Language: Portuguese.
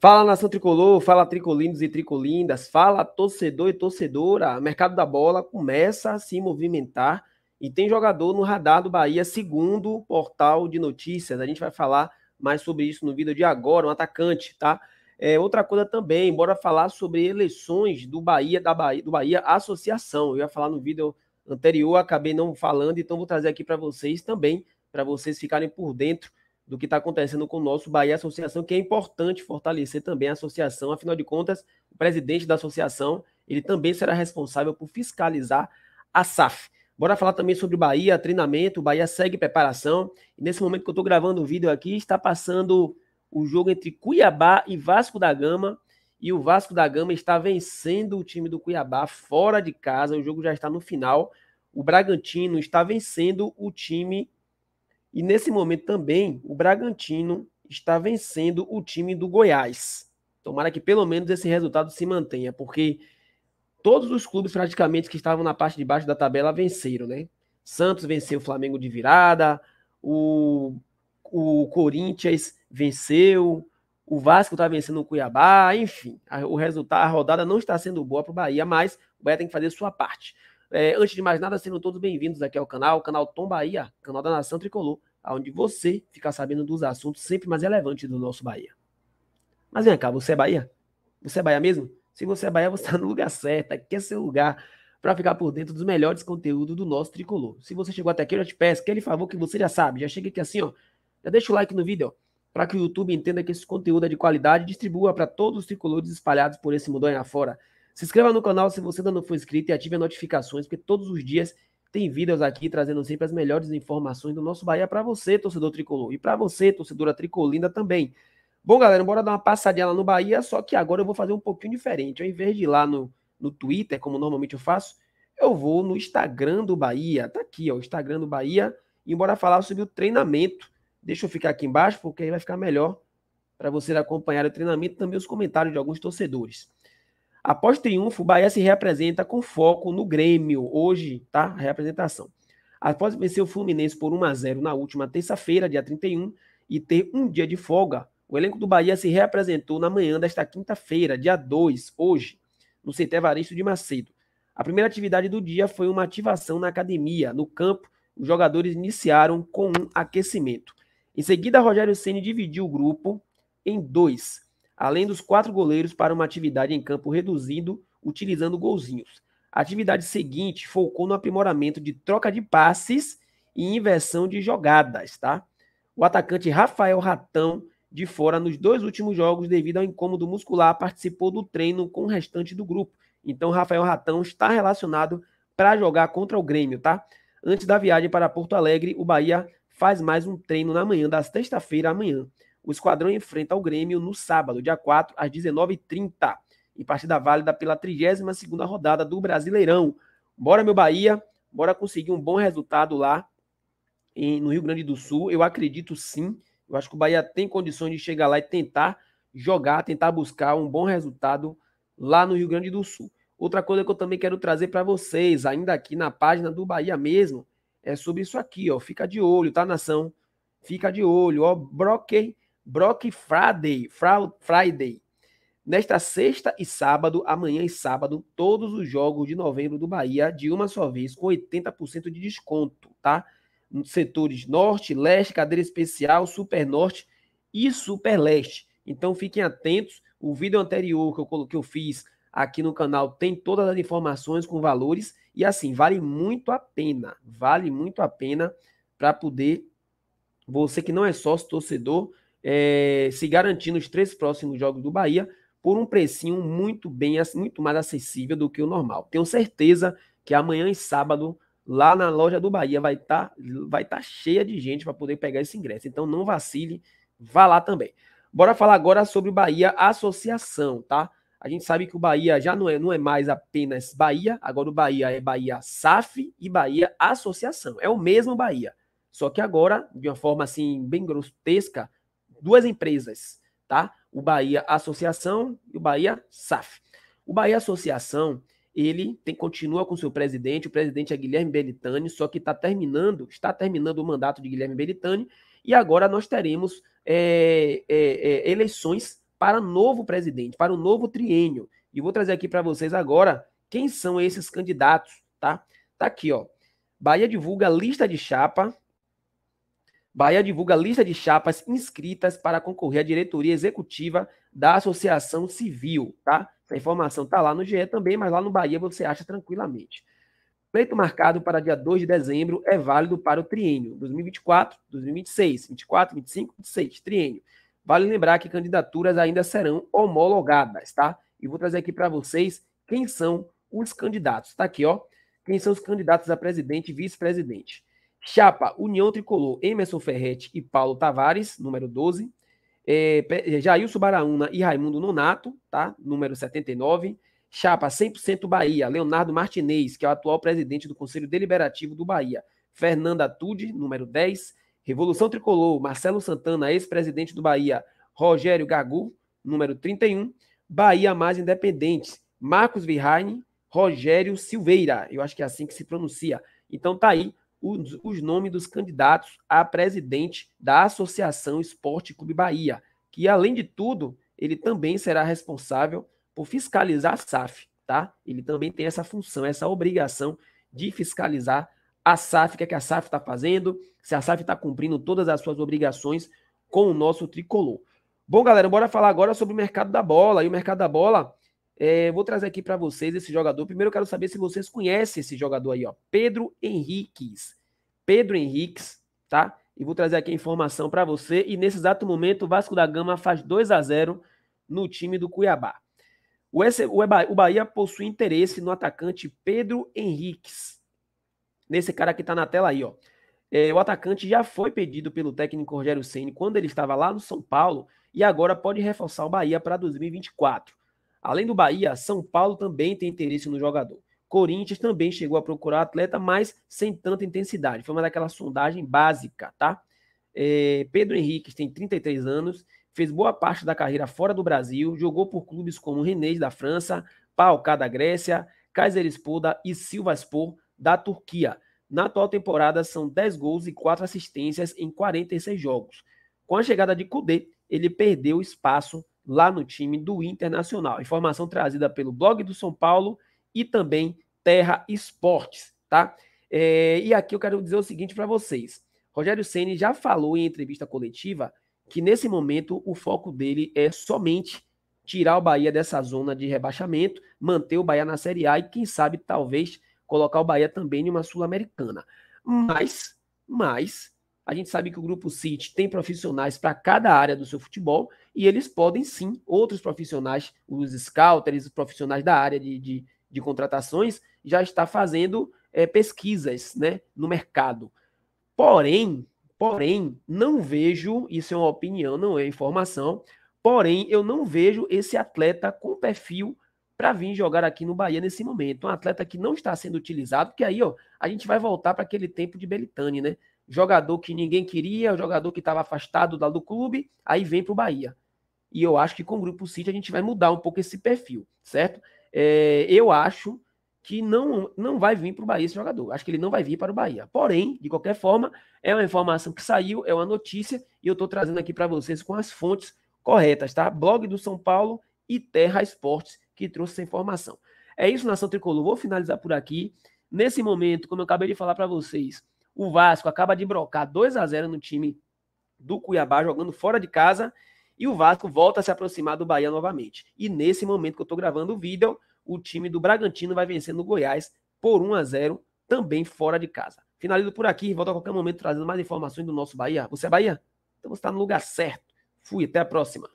Fala nação tricolor, fala tricolinos e tricolindas, fala torcedor e torcedora. O mercado da bola começa a se movimentar e tem jogador no radar do Bahia, segundo o portal de notícias. A gente vai falar mais sobre isso no vídeo de agora, um atacante, tá? É, outra coisa também, bora falar sobre eleições do Bahia, da Bahia, do Bahia Associação. Eu ia falar no vídeo anterior, acabei não falando, então vou trazer aqui para vocês também, para vocês ficarem por dentro do que está acontecendo com o nosso Bahia Associação, que é importante fortalecer também a associação. Afinal de contas, o presidente da associação, ele também será responsável por fiscalizar a SAF. Bora falar também sobre Bahia, treinamento, Bahia segue preparação. E nesse momento que eu estou gravando o vídeo aqui, está passando o jogo entre Cuiabá e Vasco da Gama. E o Vasco da Gama está vencendo o time do Cuiabá fora de casa. O jogo já está no final. O Bragantino está vencendo o time e nesse momento também, o Bragantino está vencendo o time do Goiás. Tomara que pelo menos esse resultado se mantenha, porque todos os clubes praticamente que estavam na parte de baixo da tabela venceram, né? Santos venceu o Flamengo de virada, o, o Corinthians venceu, o Vasco está vencendo o Cuiabá, enfim, a, o resultado, a rodada não está sendo boa para o Bahia, mas o Bahia tem que fazer sua parte. É, antes de mais nada, sejam todos bem-vindos aqui ao canal, o canal Tom Bahia, canal da Nação Tricolor onde você fica sabendo dos assuntos sempre mais relevantes do nosso Bahia. Mas vem cá, você é Bahia? Você é Bahia mesmo? Se você é Bahia, você está no lugar certo. Aqui é seu lugar para ficar por dentro dos melhores conteúdos do nosso tricolor. Se você chegou até aqui, eu já te peço aquele favor que você já sabe. Já chega aqui assim, ó. Já deixa o like no vídeo, para que o YouTube entenda que esse conteúdo é de qualidade e distribua para todos os tricolores espalhados por esse mundo aí afora. Se inscreva no canal se você ainda não for inscrito e ative as notificações, porque todos os dias tem vídeos aqui trazendo sempre as melhores informações do nosso Bahia para você, torcedor tricolor, e para você, torcedora tricolinda também. Bom, galera, bora dar uma passadinha lá no Bahia, só que agora eu vou fazer um pouquinho diferente. Ao invés de ir lá no, no Twitter, como normalmente eu faço, eu vou no Instagram do Bahia. Tá aqui, ó, o Instagram do Bahia. E bora falar sobre o treinamento. Deixa eu ficar aqui embaixo, porque aí vai ficar melhor para você acompanhar o treinamento e também os comentários de alguns torcedores. Após triunfo, o Bahia se reapresenta com foco no Grêmio. Hoje, tá? Reapresentação. Após vencer o Fluminense por 1 a 0 na última terça-feira, dia 31, e ter um dia de folga, o elenco do Bahia se reapresentou na manhã desta quinta-feira, dia 2, hoje, no CT Evaristo de Macedo. A primeira atividade do dia foi uma ativação na academia, no campo. Os jogadores iniciaram com um aquecimento. Em seguida, Rogério Ceni dividiu o grupo em dois além dos quatro goleiros para uma atividade em campo reduzido, utilizando golzinhos. A atividade seguinte focou no aprimoramento de troca de passes e inversão de jogadas, tá? O atacante Rafael Ratão, de fora nos dois últimos jogos devido ao incômodo muscular, participou do treino com o restante do grupo. Então, Rafael Ratão está relacionado para jogar contra o Grêmio, tá? Antes da viagem para Porto Alegre, o Bahia faz mais um treino na manhã da sexta-feira amanhã. O Esquadrão enfrenta o Grêmio no sábado, dia 4, às 19h30, em partida válida pela 32 rodada do Brasileirão. Bora, meu Bahia, bora conseguir um bom resultado lá em, no Rio Grande do Sul. Eu acredito sim, eu acho que o Bahia tem condições de chegar lá e tentar jogar, tentar buscar um bom resultado lá no Rio Grande do Sul. Outra coisa que eu também quero trazer para vocês, ainda aqui na página do Bahia mesmo, é sobre isso aqui, ó. Fica de olho, tá, nação? Fica de olho, ó. Broker Brock Friday, Friday. Nesta sexta e sábado, amanhã e sábado, todos os jogos de novembro do Bahia de uma só vez, com 80% de desconto, tá? setores norte, leste, cadeira especial, super norte e super leste. Então fiquem atentos. O vídeo anterior que eu, que eu fiz aqui no canal tem todas as informações com valores. E assim, vale muito a pena. Vale muito a pena para poder. Você que não é sócio torcedor, é, se garantir nos três próximos jogos do Bahia por um precinho muito bem, muito mais acessível do que o normal. Tenho certeza que amanhã e sábado lá na loja do Bahia vai estar tá, vai tá cheia de gente para poder pegar esse ingresso. Então não vacile, vá lá também. Bora falar agora sobre o Bahia Associação, tá? A gente sabe que o Bahia já não é, não é mais apenas Bahia, agora o Bahia é Bahia SAF e Bahia Associação. É o mesmo Bahia. Só que agora, de uma forma assim bem grotesca, duas empresas, tá? O Bahia Associação e o Bahia SAF. O Bahia Associação, ele tem, continua com seu presidente, o presidente é Guilherme Belitani, só que está terminando, está terminando o mandato de Guilherme Belitani, e agora nós teremos é, é, é, eleições para novo presidente, para o um novo triênio. E vou trazer aqui para vocês agora quem são esses candidatos, tá? Tá aqui, ó. Bahia divulga lista de chapa Bahia divulga lista de chapas inscritas para concorrer à diretoria executiva da Associação Civil, tá? Essa informação tá lá no GE também, mas lá no Bahia você acha tranquilamente. Pleito marcado para dia 2 de dezembro é válido para o triênio 2024, 2026, 24, 25, 26, triênio. Vale lembrar que candidaturas ainda serão homologadas, tá? E vou trazer aqui para vocês quem são os candidatos. Tá aqui, ó. Quem são os candidatos a presidente e vice-presidente. Chapa, União Tricolor, Emerson Ferretti e Paulo Tavares, número 12. É, é, Jailson Baraúna e Raimundo Nonato, tá? Número 79. Chapa 100% Bahia, Leonardo Martinez, que é o atual presidente do Conselho Deliberativo do Bahia. Fernanda Tude, número 10. Revolução Tricolor, Marcelo Santana, ex-presidente do Bahia. Rogério Gagu, número 31. Bahia Mais independente Marcos Virraine, Rogério Silveira. Eu acho que é assim que se pronuncia. Então tá aí os, os nomes dos candidatos a presidente da Associação Esporte Clube Bahia, que, além de tudo, ele também será responsável por fiscalizar a SAF, tá? Ele também tem essa função, essa obrigação de fiscalizar a SAF, o que, é que a SAF está fazendo, se a SAF está cumprindo todas as suas obrigações com o nosso tricolor. Bom, galera, bora falar agora sobre o mercado da bola. E o mercado da bola é, vou trazer aqui para vocês esse jogador. Primeiro eu quero saber se vocês conhecem esse jogador aí, ó. Pedro Henriques. Pedro Henriques, tá? E vou trazer aqui a informação para você. E nesse exato momento, o Vasco da Gama faz 2 a 0 no time do Cuiabá. O, S, o Bahia possui interesse no atacante Pedro Henriques. Nesse cara que está na tela aí, ó. É, o atacante já foi pedido pelo técnico Rogério Ceni quando ele estava lá no São Paulo e agora pode reforçar o Bahia para 2024. Além do Bahia, São Paulo também tem interesse no jogador. Corinthians também chegou a procurar atleta, mas sem tanta intensidade. Foi uma daquela sondagem básica, tá? É, Pedro Henrique tem 33 anos, fez boa parte da carreira fora do Brasil, jogou por clubes como Rennes da França, Palca da Grécia, Kayserispor e Silvaspor da Turquia. Na atual temporada, são 10 gols e 4 assistências em 46 jogos. Com a chegada de Kudê, ele perdeu espaço lá no time do Internacional. Informação trazida pelo blog do São Paulo e também Terra Esportes, tá? É, e aqui eu quero dizer o seguinte para vocês. Rogério Ceni já falou em entrevista coletiva que nesse momento o foco dele é somente tirar o Bahia dessa zona de rebaixamento, manter o Bahia na Série A e quem sabe talvez colocar o Bahia também em uma sul-americana. Mas, mas a gente sabe que o Grupo City tem profissionais para cada área do seu futebol e eles podem sim, outros profissionais, os scouters, os profissionais da área de, de, de contratações, já está fazendo é, pesquisas né, no mercado. Porém, porém, não vejo, isso é uma opinião, não é informação, porém, eu não vejo esse atleta com perfil para vir jogar aqui no Bahia nesse momento. Um atleta que não está sendo utilizado, porque aí ó, a gente vai voltar para aquele tempo de Belitani, né? jogador que ninguém queria, jogador que estava afastado lá do clube, aí vem para o Bahia. E eu acho que com o Grupo City a gente vai mudar um pouco esse perfil, certo? É, eu acho que não, não vai vir para o Bahia esse jogador. Acho que ele não vai vir para o Bahia. Porém, de qualquer forma, é uma informação que saiu, é uma notícia, e eu estou trazendo aqui para vocês com as fontes corretas, tá? Blog do São Paulo e Terra Esportes, que trouxe essa informação. É isso, Nação Tricolor. Vou finalizar por aqui. Nesse momento, como eu acabei de falar para vocês, o Vasco acaba de brocar 2 a 0 no time do Cuiabá, jogando fora de casa. E o Vasco volta a se aproximar do Bahia novamente. E nesse momento que eu estou gravando o vídeo, o time do Bragantino vai vencendo o Goiás por 1 a 0 também fora de casa. Finalizo por aqui, volto a qualquer momento trazendo mais informações do nosso Bahia. Você é Bahia? Então você está no lugar certo. Fui, até a próxima.